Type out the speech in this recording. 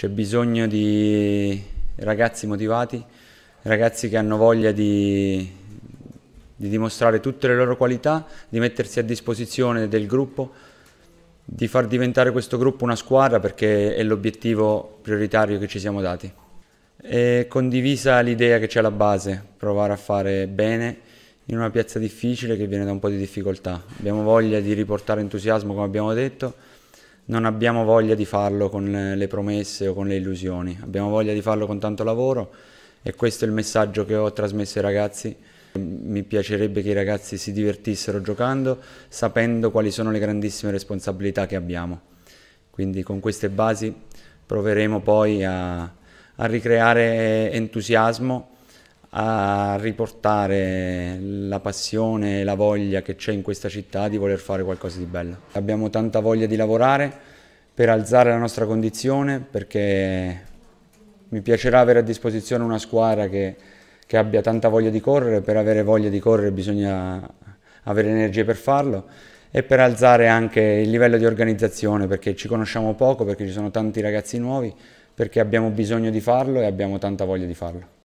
C'è bisogno di ragazzi motivati, ragazzi che hanno voglia di, di dimostrare tutte le loro qualità, di mettersi a disposizione del gruppo, di far diventare questo gruppo una squadra perché è l'obiettivo prioritario che ci siamo dati. È condivisa l'idea che c'è alla base, provare a fare bene in una piazza difficile che viene da un po' di difficoltà. Abbiamo voglia di riportare entusiasmo, come abbiamo detto, non abbiamo voglia di farlo con le promesse o con le illusioni, abbiamo voglia di farlo con tanto lavoro e questo è il messaggio che ho trasmesso ai ragazzi. Mi piacerebbe che i ragazzi si divertissero giocando sapendo quali sono le grandissime responsabilità che abbiamo. Quindi con queste basi proveremo poi a, a ricreare entusiasmo a riportare la passione e la voglia che c'è in questa città di voler fare qualcosa di bello. Abbiamo tanta voglia di lavorare per alzare la nostra condizione perché mi piacerà avere a disposizione una squadra che, che abbia tanta voglia di correre, per avere voglia di correre bisogna avere energie per farlo e per alzare anche il livello di organizzazione perché ci conosciamo poco, perché ci sono tanti ragazzi nuovi, perché abbiamo bisogno di farlo e abbiamo tanta voglia di farlo.